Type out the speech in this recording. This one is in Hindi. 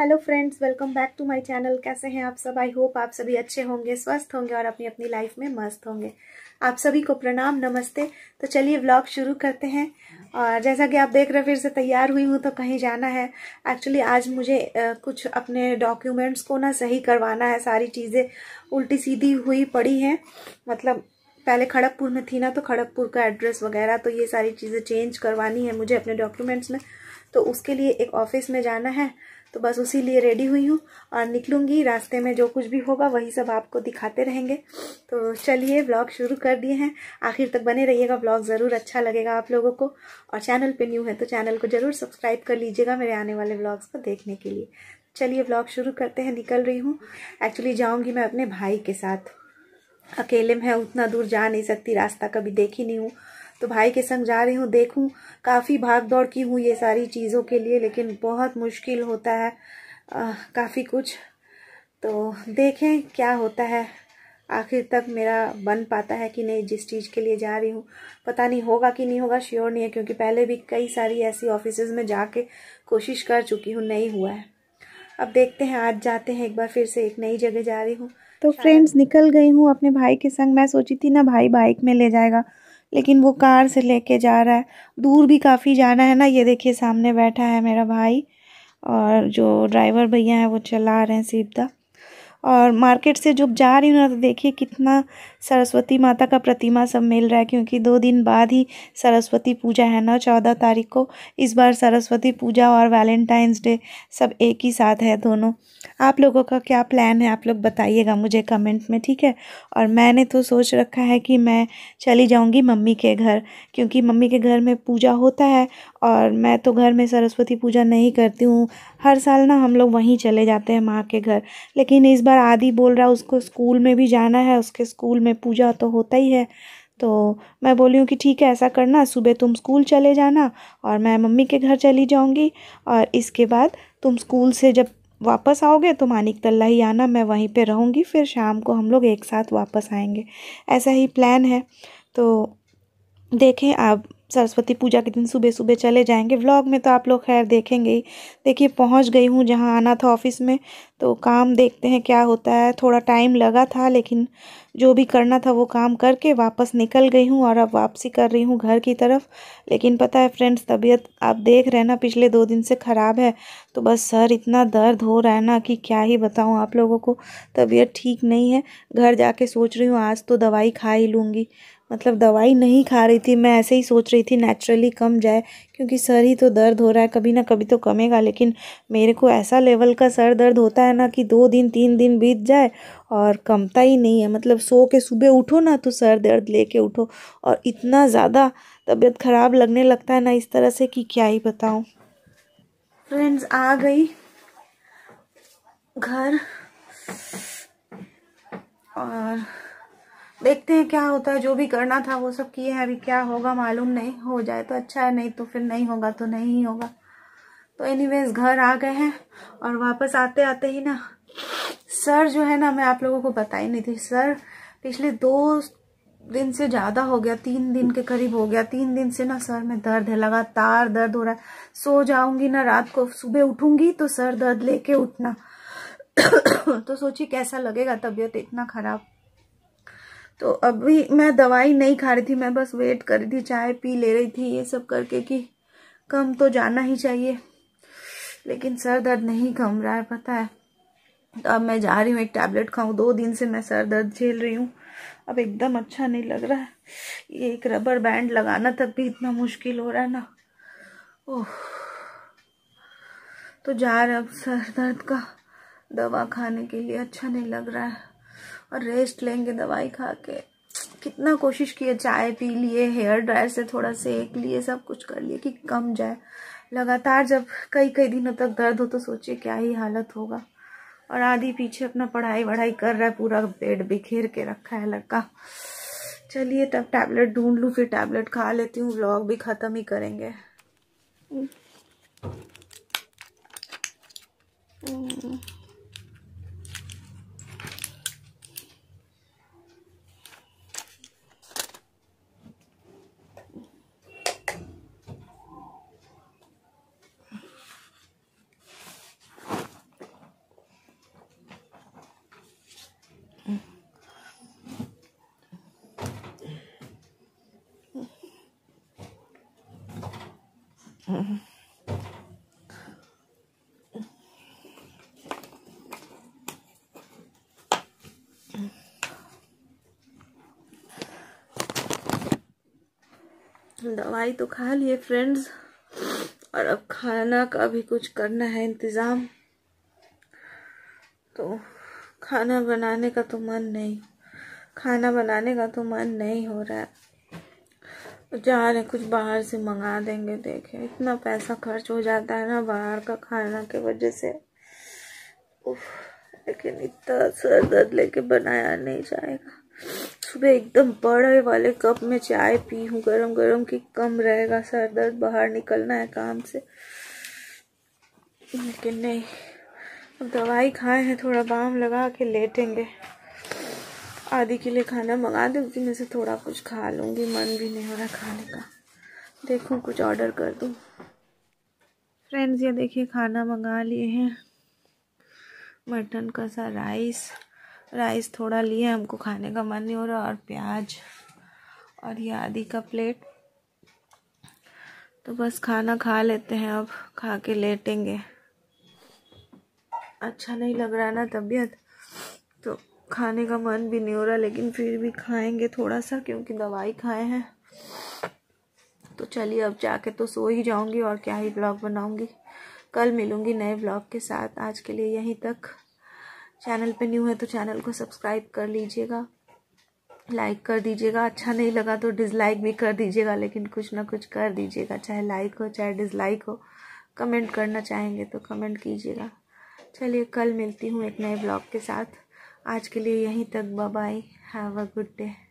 Hello friends welcome back to my channel कैसे हैं आप सब आई होप आप सभी अच्छे होंगे स्वस्थ होंगे और अपनी अपनी लाइफ में मस्त होंगे आप सभी को प्रणाम नमस्ते तो चलिए व्लॉग शुरू करते हैं और जैसा कि आप देख रहे फिर से तैयार हुई हूँ तो कहीं जाना है एक्चुअली आज मुझे कुछ अपने डॉक्यूमेंट्स को ना सही करवाना है सारी चीज़ें उल्टी सीधी हुई पड़ी हैं मतलब पहले खड़गपुर में थी ना तो खड़गपुर का एड्रेस वगैरह तो ये सारी चीज़ें चेंज करवानी है मुझे अपने डॉक्यूमेंट्स में तो उसके लिए एक ऑफिस में जाना है तो बस उसी लिए रेडी हुई हूँ और निकलूँगी रास्ते में जो कुछ भी होगा वही सब आपको दिखाते रहेंगे तो चलिए ब्लॉग शुरू कर दिए हैं आखिर तक बने रहिएगा ब्लॉग ज़रूर अच्छा लगेगा आप लोगों को और चैनल पे न्यू है तो चैनल को ज़रूर सब्सक्राइब कर लीजिएगा मेरे आने वाले ब्लॉग्स को देखने के लिए चलिए ब्लॉग शुरू करते हैं निकल रही हूँ एक्चुअली जाऊँगी मैं अपने भाई के साथ अकेले में उतना दूर जा नहीं सकती रास्ता कभी देखी नहीं हूँ तो भाई के संग जा रही हूँ देखूँ काफ़ी भाग दौड़ की हूँ ये सारी चीज़ों के लिए लेकिन बहुत मुश्किल होता है काफ़ी कुछ तो देखें क्या होता है आखिर तक मेरा बन पाता है कि नहीं जिस चीज़ के लिए जा रही हूँ पता नहीं होगा कि नहीं होगा श्योर नहीं है क्योंकि पहले भी कई सारी ऐसी ऑफिस में जाके कोशिश कर चुकी हूँ नहीं हुआ है अब देखते हैं आज जाते हैं एक बार फिर से एक नई जगह जा रही हूँ तो फ्रेंड्स निकल गई हूँ अपने भाई के संग मैं सोची थी ना भाई बाइक में ले जाएगा लेकिन वो कार से लेके जा रहा है दूर भी काफ़ी जाना है ना ये देखिए सामने बैठा है मेरा भाई और जो ड्राइवर भैया हैं वो चला रहे हैं सीधा और मार्केट से जब जा रही हूँ ना तो देखिए कितना सरस्वती माता का प्रतिमा सब मिल रहा है क्योंकि दो दिन बाद ही सरस्वती पूजा है ना चौदह तारीख को इस बार सरस्वती पूजा और वैलेंटाइंस डे सब एक ही साथ है दोनों आप लोगों का क्या प्लान है आप लोग बताइएगा मुझे कमेंट में ठीक है और मैंने तो सोच रखा है कि मैं चली जाऊँगी मम्मी के घर क्योंकि मम्मी के घर में पूजा होता है और मैं तो घर में सरस्वती पूजा नहीं करती हूँ हर साल ना हम लोग वहीं चले जाते हैं माँ के घर लेकिन इस बार बार आदि बोल रहा है उसको स्कूल में भी जाना है उसके स्कूल में पूजा तो होता ही है तो मैं बोली हूँ कि ठीक है ऐसा करना सुबह तुम स्कूल चले जाना और मैं मम्मी के घर चली जाऊँगी और इसके बाद तुम स्कूल से जब वापस आओगे तो मानिक तल्ला ही आना मैं वहीं पे रहूँगी फिर शाम को हम लोग एक साथ वापस आएंगे ऐसा ही प्लान है तो देखें आप सरस्वती पूजा के दिन सुबह सुबह चले जाएंगे व्लॉग में तो आप लोग खैर देखेंगे ही देखिए पहुंच गई हूँ जहाँ आना था ऑफिस में तो काम देखते हैं क्या होता है थोड़ा टाइम लगा था लेकिन जो भी करना था वो काम करके वापस निकल गई हूँ और अब वापसी कर रही हूँ घर की तरफ लेकिन पता है फ्रेंड्स तबीयत आप देख रहे हैं ना पिछले दो दिन से ख़राब है तो बस सर इतना दर्द हो रहा है ना कि क्या ही बताऊँ आप लोगों को तबीयत ठीक नहीं है घर जा सोच रही हूँ आज तो दवाई खा ही लूँगी मतलब दवाई नहीं खा रही थी मैं ऐसे ही सोच रही थी नेचुरली कम जाए क्योंकि सर ही तो दर्द हो रहा है कभी ना कभी तो कमेगा लेकिन मेरे को ऐसा लेवल का सर दर्द होता है ना कि दो दिन तीन दिन बीत जाए और कमता ही नहीं है मतलब सो के सुबह उठो ना तो सर दर्द लेके उठो और इतना ज़्यादा तबीयत ख़राब लगने लगता है ना इस तरह से कि क्या ही बताऊँ फ्रेंड्स आ गई घर और देखते हैं क्या होता है जो भी करना था वो सब किए हैं अभी क्या होगा मालूम नहीं हो जाए तो अच्छा है नहीं तो फिर नहीं होगा तो नहीं ही होगा तो एनीवेज घर आ गए हैं और वापस आते आते ही ना सर जो है ना मैं आप लोगों को बता ही नहीं थी सर पिछले दो दिन से ज़्यादा हो गया तीन दिन के करीब हो गया तीन दिन से ना सर में दर्द है लगातार दर्द हो रहा है सो जाऊंगी ना रात को सुबह उठूंगी तो सर दर्द लेके उठना तो सोचिए कैसा लगेगा तबीयत इतना खराब तो अभी मैं दवाई नहीं खा रही थी मैं बस वेट कर रही थी चाय पी ले रही थी ये सब करके कि कम तो जाना ही चाहिए लेकिन सर दर्द नहीं कम रहा है पता है तो अब मैं जा रही हूँ एक टैबलेट खाऊँ दो दिन से मैं सर दर्द झेल रही हूँ अब एकदम अच्छा नहीं लग रहा है ये एक रबर बैंड लगाना तब भी इतना मुश्किल हो रहा है ना ओह तो जा रहा अब सर दर्द का दवा खाने के लिए अच्छा नहीं लग रहा है और रेस्ट लेंगे दवाई खा के कितना कोशिश किए चाय पी लिए हेयर ड्रायर से थोड़ा सेक लिए सब कुछ कर लिए कि कम जाए लगातार जब कई कई दिनों तक दर्द हो तो सोचिए क्या ही हालत होगा और आधी पीछे अपना पढ़ाई वढ़ाई कर रहा है पूरा बेड बिखेर के रखा है लड़का चलिए तब टैबलेट ढूंढ लूँ फिर टैबलेट खा लेती हूँ व्लॉग भी ख़त्म ही करेंगे Mm. हम्म। दवाई तो खा लिए फ्रेंड्स और अब खाना का भी कुछ करना है इंतज़ाम तो खाना बनाने का तो मन नहीं खाना बनाने का तो मन नहीं हो रहा है जा रहे कुछ बाहर से मंगा देंगे देखे इतना पैसा खर्च हो जाता है ना बाहर का खाना के वजह से उफ, लेकिन इतना सर दर्द लेके बनाया नहीं जाएगा सुबह एकदम बड़े वाले कप में चाय पी हूँ गरम गरम की कम रहेगा सर दर्द बाहर निकलना है काम से लेकिन नहीं अब दवाई खाए हैं थोड़ा बाम लगा के लेटेंगे आदि के लिए खाना मंगा दूँ कि मैं से थोड़ा कुछ खा लूँगी मन भी नहीं हो रहा खाने का देखूँ कुछ ऑर्डर कर दूँ फ्रेंड्स ये देखिए खाना मंगा लिए हैं मटन कसा राइस राइस थोड़ा लिए हमको खाने का मन नहीं हो रहा और प्याज और ये आदि का प्लेट तो बस खाना खा लेते हैं अब खा के लेटेंगे अच्छा नहीं लग रहा ना तबीयत खाने का मन भी नहीं हो रहा लेकिन फिर भी खाएंगे थोड़ा सा क्योंकि दवाई खाए हैं तो चलिए अब जाके तो सो ही जाऊंगी और क्या ही ब्लॉग बनाऊंगी कल मिलूंगी नए ब्लॉग के साथ आज के लिए यहीं तक चैनल पे न्यू है तो चैनल को सब्सक्राइब कर लीजिएगा लाइक कर दीजिएगा अच्छा नहीं लगा तो डिसलाइक भी कर दीजिएगा लेकिन कुछ ना कुछ कर दीजिएगा चाहे लाइक हो चाहे डिसलाइक हो कमेंट करना चाहेंगे तो कमेंट कीजिएगा चलिए कल मिलती हूँ एक नए ब्लॉग के साथ आज के लिए यहीं तक bye have a good day